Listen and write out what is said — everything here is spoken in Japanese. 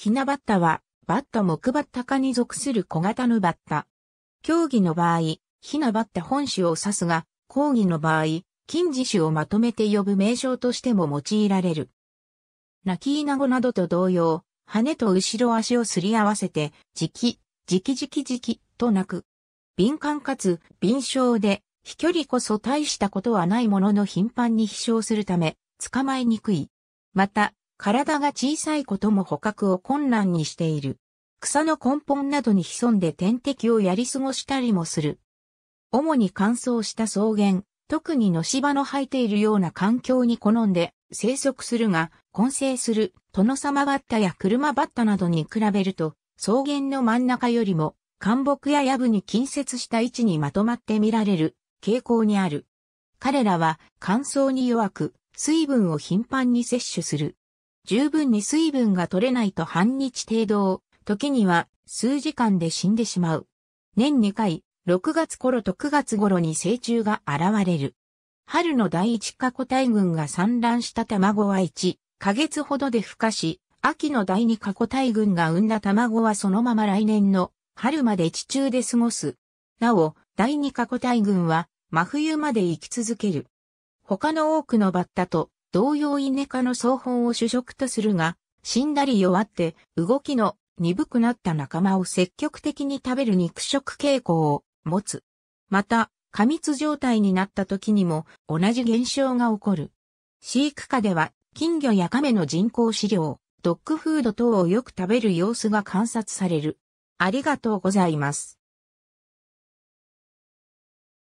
ひなバッタは、バッタ木バッタ科に属する小型のバッタ。競技の場合、ひなバッタ本種を指すが、講義の場合、近似種をまとめて呼ぶ名称としても用いられる。泣き稲子などと同様、羽と後ろ足をすり合わせて、じき、じきじきじき、と鳴く。敏感かつ、敏症で、飛距離こそ大したことはないものの頻繁に飛翔するため、捕まえにくい。また、体が小さいことも捕獲を困難にしている。草の根本などに潜んで天敵をやり過ごしたりもする。主に乾燥した草原、特に野芝の生えているような環境に好んで生息するが、混成するトノサマバッタや車バッタなどに比べると、草原の真ん中よりも、干木やヤ部に近接した位置にまとまって見られる傾向にある。彼らは乾燥に弱く、水分を頻繁に摂取する。十分に水分が取れないと半日程度を、時には数時間で死んでしまう。年2回、6月頃と9月頃に成虫が現れる。春の第一過去大群が産卵した卵は1、ヶ月ほどで孵化し、秋の第二過去大群が産んだ卵はそのまま来年の春まで地中で過ごす。なお、第二過去大群は真冬まで生き続ける。他の多くのバッタと同様イネ科の双本を主食とするが、死んだり弱って動きの鈍くなった仲間を積極的に食べる肉食傾向を持つ。また、過密状態になった時にも同じ現象が起こる。飼育下では金魚や亀の人工飼料、ドッグフード等をよく食べる様子が観察される。ありがとうございます。